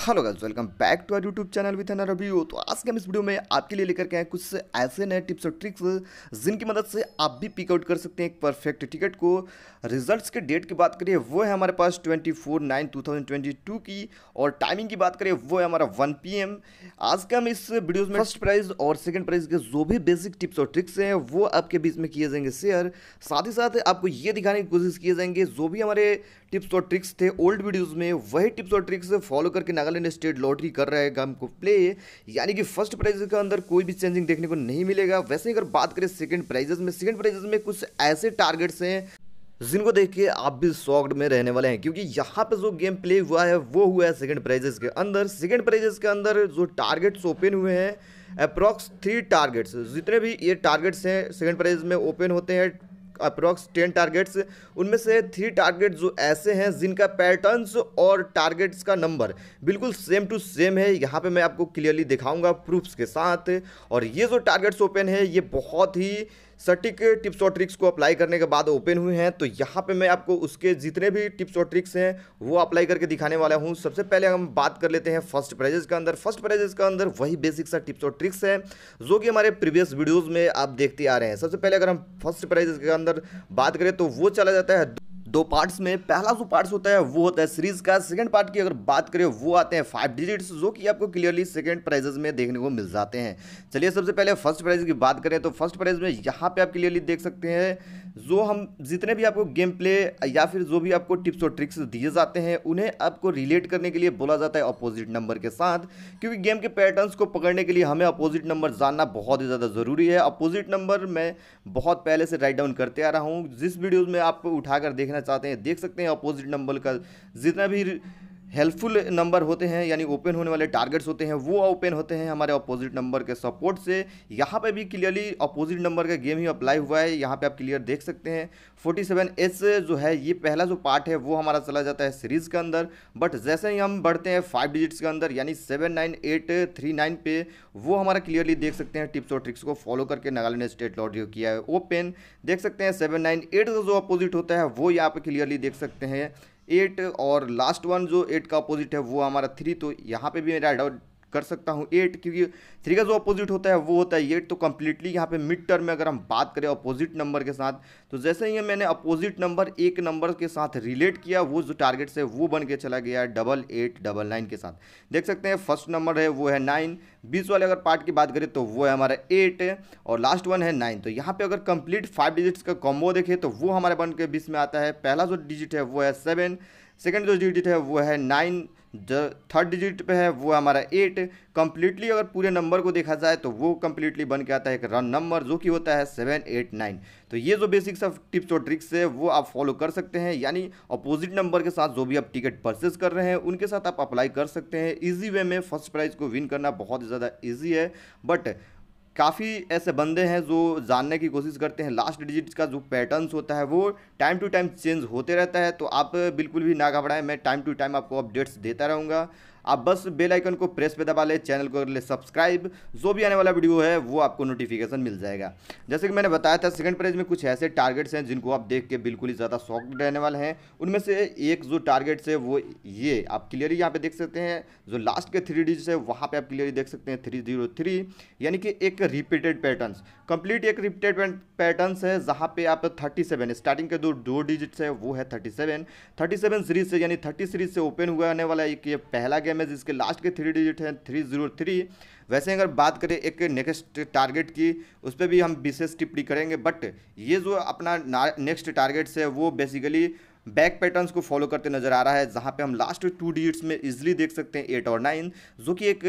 hello guys welcome back to our YouTube channel with an review तो आज के हम इस वीडियो में आपके लिए लेकर के आए कुछ ऐसे नए टिप्स और ट्रिक्स जिनकी मदद से आप भी पिकआउट कर सकते हैं एक परफेक्ट टिकट को रिजल्ट्स के डेट की बात करिए वो है हमारे पास 24 नाइन 2022 की और टाइमिंग की बात करिए वो है हमारा पी एम आज के हम इस वीडियो में फर्स्ट प्राइज और सेकेंड प्राइज के जो भी बेसिक टिप्स और ट्रिक्स हैं वो आपके बीच में किए जाएंगे शेयर साथ ही साथ आपको ये दिखाने की कोशिश किए जाएंगे जो भी हमारे टिप्स और ट्रिक्स थे ओल्ड वीडियोज़ में वही टिप्स और ट्रिक्स फॉलो करके नागालैंड स्टेट लॉटरी कर रहा है गेम को प्ले यानी कि फर्स्ट प्राइज के अंदर कोई भी चेंजिंग देखने को नहीं मिलेगा वैसे अगर बात करें सेकेंड प्राइजेस में सेकेंड प्राइजेस में कुछ ऐसे टारगेट्स हैं जिनको देख के आप भी सॉक्ड में रहने वाले हैं क्योंकि यहाँ पे जो गेम प्ले हुआ है वो हुआ है सेकंड प्राइजेस के अंदर सेकंड प्राइजेस के अंदर जो टारगेट्स ओपन हुए हैं अप्रॉक्स थ्री टारगेट्स जितने भी ये टारगेट्स हैं सेकंड प्राइजेस में ओपन होते हैं अप्रॉक्स टेन टारगेट्स उनमें से थ्री टारगेट जो ऐसे हैं जिनका पैटर्न्स और टारगेट्स का नंबर बिल्कुल सेम टू सेम है यहाँ पे मैं आपको क्लियरली दिखाऊंगा प्रूफ्स के साथ और ये जो टारगेट्स ओपन है ये बहुत ही सटीक टिप्स और ट्रिक्स को अप्लाई करने के बाद ओपन हुए हैं तो यहाँ पे मैं आपको उसके जितने भी टिप्स और ट्रिक्स हैं वो अप्लाई करके दिखाने वाला हूँ सबसे पहले हम बात कर लेते हैं फर्स्ट प्राइजेस के अंदर फर्स्ट प्राइजेस के अंदर वही बेसिक सा टिप्स और ट्रिक्स है जो कि हमारे प्रीवियस वीडियोज़ में आप देखते आ रहे हैं सबसे पहले अगर हम फर्स्ट प्राइजेस के अंदर बात करें तो वो चला जाता है दो पार्ट्स में पहला जो पार्ट्स होता है वो होता है सीरीज का सेकंड पार्ट की अगर बात करें वो आते हैं फाइव डिजिट्स जो कि आपको क्लियरली सेकंड प्राइजेस में देखने को मिल जाते हैं चलिए सबसे पहले फर्स्ट प्राइज की बात करें तो फर्स्ट प्राइज में यहाँ पे आप क्लियरली देख सकते हैं जो हम जितने भी आपको गेम प्ले या फिर जो भी आपको टिप्स और ट्रिक्स दिए जाते हैं उन्हें आपको रिलेट करने के लिए बोला जाता है अपोजिट नंबर के साथ क्योंकि गेम के पैटर्न्स को पकड़ने के लिए हमें अपोजिट नंबर जानना बहुत ही ज़्यादा ज़रूरी है अपोजिट नंबर मैं बहुत पहले से राइट डाउन करते आ रहा हूँ जिस वीडियोज़ में आप उठाकर देखना चाहते हैं देख सकते हैं अपोजिट नंबर का जितना भी हेल्पफुल नंबर होते हैं यानी ओपन होने वाले टारगेट्स होते हैं वो ओपन होते हैं हमारे अपोजिट नंबर के सपोर्ट से यहाँ पे भी क्लियरली अपोजिट नंबर का गेम ही अप्लाई हुआ है यहाँ पे आप क्लियर देख सकते हैं 47s जो है ये पहला जो पार्ट है वो हमारा चला जाता है सीरीज़ के अंदर बट जैसे ही हम बढ़ते हैं फाइव डिजिट्स के अंदर यानी seven nine eight three nine पे वो हमारा क्लियरली देख सकते हैं टिप्स और ट्रिक्स को फॉलो करके नागालैंड स्टेट लॉटरी किया है ओपन देख सकते हैं सेवन नाइन एट का जो अपोजिट होता है वो यहाँ पर क्लियरली देख सकते हैं एट और लास्ट वन जो एट का अपोजिट है वो हमारा थ्री तो यहाँ पे भी मेरा डाउट कर सकता हूँ एट क्योंकि थ्री का जो अपोजिट होता है वो होता है एट तो कम्प्लीटली यहाँ पे मिड टर्म में अगर हम बात करें अपोजिट नंबर के साथ तो जैसे ही मैंने अपोजिट नंबर एक नंबर के साथ रिलेट किया वो जो टारगेट से वो बन के चला गया है डबल एट डबल नाइन के साथ देख सकते हैं फर्स्ट नंबर है वो है नाइन बीस वाले अगर पार्ट की बात करें तो वो है हमारा एट और लास्ट वन है नाइन तो यहाँ पर अगर कम्प्लीट फाइव डिजिट्स का कॉम्बो देखें तो वो हमारे बन के बीच में आता है पहला जो डिजिट है वो है सेवन सेकेंड जो डिजिट है वो है नाइन जो थर्ड डिजिट पे है वो हमारा एट कम्प्लीटली अगर पूरे नंबर को देखा जाए तो वो कंप्लीटली बन के आता है एक रन नंबर जो कि होता है सेवन एट नाइन तो ये जो बेसिक सब टिप्स और ट्रिक्स है वो आप फॉलो कर सकते हैं यानी अपोजिट नंबर के साथ जो भी आप टिकट परचेज कर रहे हैं उनके साथ आप अप्लाई कर सकते हैं ईजी वे में फर्स्ट प्राइज़ को विन करना बहुत ज़्यादा ईजी है बट काफ़ी ऐसे बंदे हैं जो जानने की कोशिश करते हैं लास्ट डिजिट का जो पैटर्न्स होता है वो टाइम टू टाइम चेंज होते रहता है तो आप बिल्कुल भी ना घबराएं मैं टाइम टू टाइम आपको अपडेट्स देता रहूँगा आप बस बेल आइकन को प्रेस पे दबा लें चैनल को कर ले सब्सक्राइब जो भी आने वाला वीडियो है वो आपको नोटिफिकेशन मिल जाएगा जैसे कि मैंने बताया था सेकंड प्राइज में कुछ ऐसे टारगेट्स हैं जिनको आप देख के बिल्कुल ही ज़्यादा शॉक रहने वाले हैं उनमें से एक जो टारगेट्स है वो ये आप क्लियरली यहाँ पर देख सकते हैं जो लास्ट के थ्री डिजिट है वहाँ पर आप क्लियरली देख सकते हैं थ्री जीरो थ्री यानी कि एक रिपीटेड पैटर्न कंप्लीट एक रिपीटेड पैटर्न है जहाँ पर आप थर्टी सेवन स्टार्टिंग के दो दो डिजिट्स है वो है thirty seven thirty seven series से यानी थर्टी सीरीज से ओपन हुआ आने वाला एक ये पहला गेम है जिसके लास्ट के थ्री डिजिट हैं थ्री जीरो थ्री वैसे अगर बात करें एक नेक्स्ट टारगेट की उस पर भी हम विशेष टिप्पणी करेंगे बट ये जो अपना नेक्स्ट टारगेट्स है वो बेसिकली बैक पैटर्न को फॉलो करते नजर आ रहा है जहाँ पे हम लास्ट टू डिजिट्स में इजिली देख सकते हैं एट और नाइन जो कि एक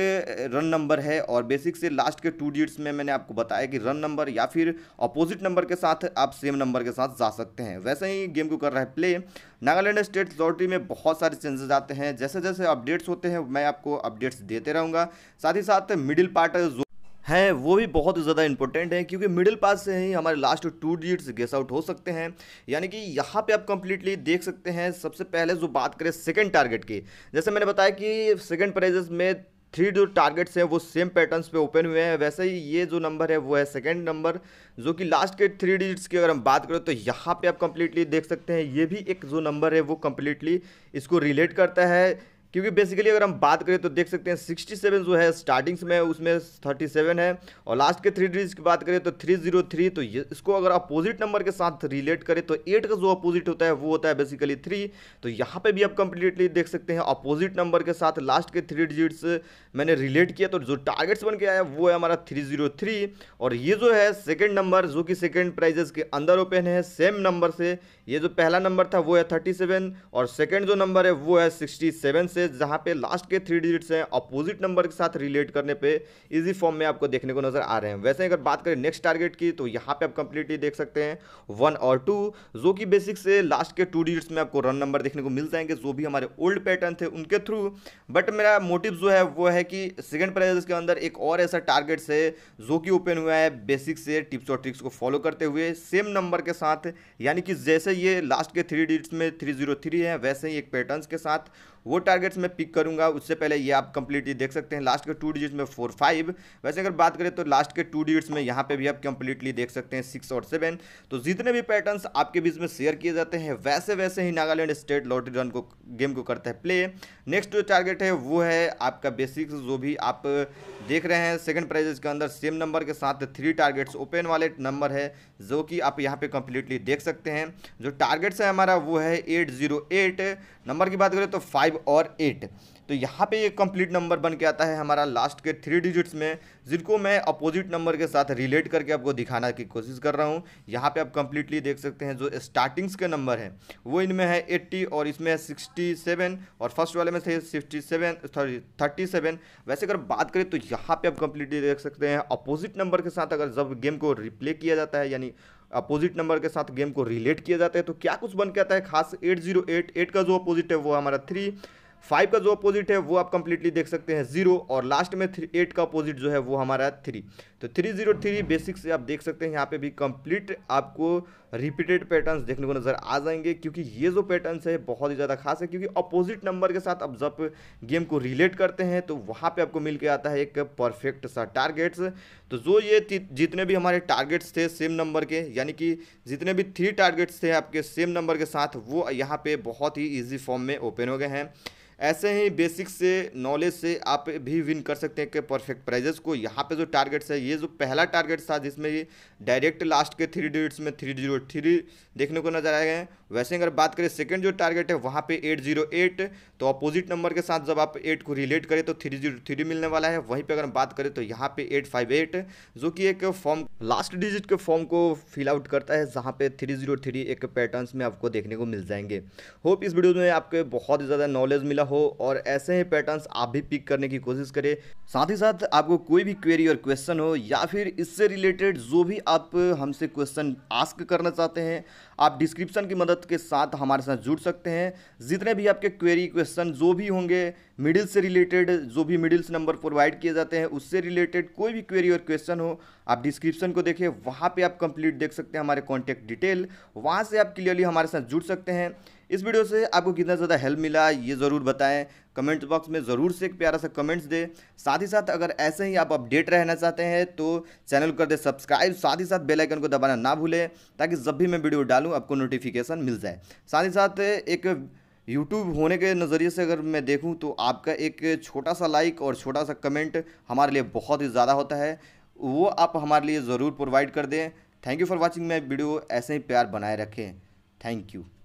रन नंबर है और बेसिक से लास्ट के टू डिजिट्स में मैंने आपको बताया कि रन नंबर या फिर अपोजिट नंबर के साथ आप सेम नंबर के साथ जा सकते हैं वैसे ही गेम को कर रहा है प्ले नागालैंड स्टेट लॉटरी में बहुत सारे चेंजेस आते हैं जैसे जैसे अपडेट्स होते हैं मैं आपको अपडेट्स देते रहूँगा साथ ही साथ मिडिल पार्ट हैं वो भी बहुत ज़्यादा इंपॉर्टेंट है क्योंकि मिडिल पास से ही हमारे last two digits guess out हो सकते हैं यानी कि यहाँ पे आप कंप्लीटली देख सकते हैं सबसे पहले जो बात करें सेकंड टारगेट की जैसे मैंने बताया कि सेकंड प्राइजेस में थ्री जो टारगेट्स हैं वो सेम पैटर्न्स पे ओपन हुए हैं वैसे ही ये जो नंबर है वो है सेकंड नंबर जो कि लास्ट के थ्री डिजिट्स की अगर हम बात करें तो यहाँ पे आप कंप्लीटली देख सकते हैं ये भी एक जो नंबर है वो कम्प्लीटली इसको रिलेट करता है क्योंकि बेसिकली अगर हम बात करें तो देख सकते हैं 67 जो है स्टार्टिंग्स में उसमें 37 है और लास्ट के थ्री डिजिट की बात करें तो 303 तो इसको अगर अपोजिट नंबर के साथ रिलेट करें तो एट का जो अपोजिट होता है वो होता है बेसिकली थ्री तो यहाँ पे भी आप कंप्लीटली देख सकते हैं अपोजिट नंबर के साथ लास्ट के थ्री डिजिट्स मैंने रिलेट किया तो जो टारगेट्स बन के आया वो है हमारा थ्री और ये जो है सेकेंड नंबर जो कि सेकेंड प्राइजेस के अंदर ओपन है सेम नंबर से ये जो पहला नंबर था वो है थर्टी सेवन और सेकेंड जो नंबर है वो है सिक्सटी सेवन से जहाँ पे लास्ट के थ्री डिजिट्स हैं अपोजिट नंबर के साथ रिलेट करने पे इजी फॉर्म में आपको देखने को नजर आ रहे हैं वैसे अगर बात करें नेक्स्ट टारगेट की तो यहाँ पे आप कंप्लीटली देख सकते हैं वन और टू जो कि बेसिक से लास्ट के टू डिजिट्स में आपको रन नंबर देखने को मिल जाएंगे जो भी हमारे ओल्ड पैटर्न थे उनके थ्रू बट मेरा मोटिव जो है वो है कि सेकेंड प्राइजेस के अंदर एक और ऐसा टारगेट है जो कि ओपन हुआ है बेसिक से टिप्स और ट्रिक्स को फॉलो करते हुए सेम नंबर के साथ यानी कि जैसे ये लास्ट के थ्री डिजिट्स में थ्री जीरो थ्री है वैसे ही एक पैटर्न्स के साथ वो टारगेट्स मैं पिक करूंगा उससे पहले ये आप कंप्लीटली देख सकते हैं लास्ट के टू डिजिट्स में फोर फाइव वैसे अगर बात करें तो लास्ट के टू डिजिट्स में यहाँ पे भी आप कंप्लीटली देख सकते हैं सिक्स और सेवन तो जितने भी पैटर्न्स आपके बीच में शेयर किए जाते हैं वैसे वैसे ही नागालैंड स्टेट लॉटरी रन को गेम को करता है प्ले नेक्स्ट जो टारगेट है वो है आपका बेसिक्स जो भी आप देख रहे हैं सेकेंड प्राइजेस के अंदर सेम नंबर के साथ थ्री टारगेट्स ओपन वाले नंबर है जो कि आप यहाँ पे कंप्लीटली देख सकते हैं जो टारगेट्स है हमारा वो है एट जीरो एट नंबर की बात करें तो फाइव और एट तो यहाँ पे ये कंप्लीट नंबर बन के आता है हमारा लास्ट के थ्री डिजिट्स में जिनको मैं अपोजिट नंबर के साथ रिलेट करके आपको दिखाना की कोशिश कर रहा हूँ यहाँ पे आप कंप्लीटली देख सकते हैं जो स्टार्टिंग्स के नंबर हैं वो इनमें है एट्टी और इसमें है सिक्सटी सेवन और फर्स्ट वाले में थे sixty seven sorry thirty seven वैसे अगर बात करें तो यहाँ पर आप कंप्लीटली देख सकते हैं अपोजिट नंबर के साथ अगर जब गेम को रिप्ले किया जाता है यानी अपोजिट नंबर के साथ गेम को रिलेट किया जाता है तो क्या कुछ बन के आता है खास एट जीरो एट एट का जो अपोजिट है वो हमारा थ्री फाइव का जो अपोजिट है वो आप कंप्लीटली देख सकते हैं जीरो और लास्ट में थ्री एट का अपोजिट जो है वो हमारा थ्री तो थ्री जीरो थ्री बेसिक से आप देख सकते हैं यहाँ पे भी कंप्लीट आपको रिपीटेड पैटर्न्स देखने को नज़र आ जाएंगे क्योंकि ये जो पैटर्न्स है बहुत ही ज़्यादा खास है क्योंकि अपोजिट नंबर के साथ आप जब गेम को रिलेट करते हैं तो वहाँ पर आपको मिल के आता है एक परफेक्ट सा टारगेट्स तो जो ये जितने भी हमारे टारगेट्स थे सेम नंबर के यानी कि जितने भी थ्री टारगेट्स थे आपके सेम नंबर के साथ वो यहाँ पे बहुत ही इजी फॉर्म में ओपन हो गए हैं ऐसे ही बेसिक से नॉलेज से आप भी विन कर सकते हैं कि परफेक्ट प्राइजेस को यहाँ पे जो टारगेट्स है ये जो पहला टारगेट था जिसमें ये डायरेक्ट लास्ट के थ्री डिजिट्स में थ्री जीरो थ्री देखने को नजर आए हैं वैसे अगर बात करें सेकंड जो टारगेट है वहाँ पे 808 तो अपोजिट नंबर के साथ जब आप 8 को रिलेट करें तो थ्री जीरो थ्री मिलने वाला है वहीं पे अगर हम बात करें तो यहाँ पे 858 जो कि एक फॉर्म लास्ट डिजिट के फॉर्म को फिल आउट करता है जहाँ पे थ्री जीरो थ्री एक पैटर्न्स में आपको देखने को मिल जाएंगे होप इस वीडियो में आपको बहुत ज़्यादा नॉलेज मिला हो और ऐसे ही पैटर्न आप भी पिक करने की कोशिश करें साथ ही साथ आपको कोई भी क्वेरी और क्वेश्चन हो या फिर इससे रिलेटेड जो भी आप हमसे क्वेश्चन आस्क करना चाहते हैं आप डिस्क्रिप्शन की मदद मदद के साथ हमारे साथ जुड़ सकते हैं जितने भी आपके क्वेरी क्वेश्चन जो भी होंगे मिडिल से रिलेटेड जो भी मिडिल्स नंबर प्रोवाइड किए जाते हैं उससे रिलेटेड कोई भी क्वेरी और क्वेश्चन हो आप डिस्क्रिप्शन को देखें वहाँ पे आप कंप्लीट देख सकते हैं हमारे कॉन्टैक्ट डिटेल वहाँ से आप क्लियरली हमारे साथ जुड़ सकते हैं इस वीडियो से आपको कितना ज़्यादा हेल्प मिला ये ज़रूर बताएं कमेंट्स बॉक्स में ज़रूर से एक प्यारा सा कमेंट्स दें साथ ही साथ अगर ऐसे ही आप अपडेट रहना चाहते हैं तो चैनल कर दे सब्सक्राइब साथ ही साथ बेलाइकन को दबाना ना भूलें ताकि जब भी मैं वीडियो डालूँ आपको नोटिफिकेशन मिल जाए साथ ही साथ एक यूट्यूब होने के नज़रिए से अगर मैं देखूँ तो आपका एक छोटा सा लाइक और छोटा सा कमेंट हमारे लिए बहुत ही ज़्यादा होता है वो आप हमारे लिए ज़रूर प्रोवाइड कर दें थैंक यू फॉर वॉचिंग मैं वीडियो ऐसे ही प्यार बनाए रखें थैंक यू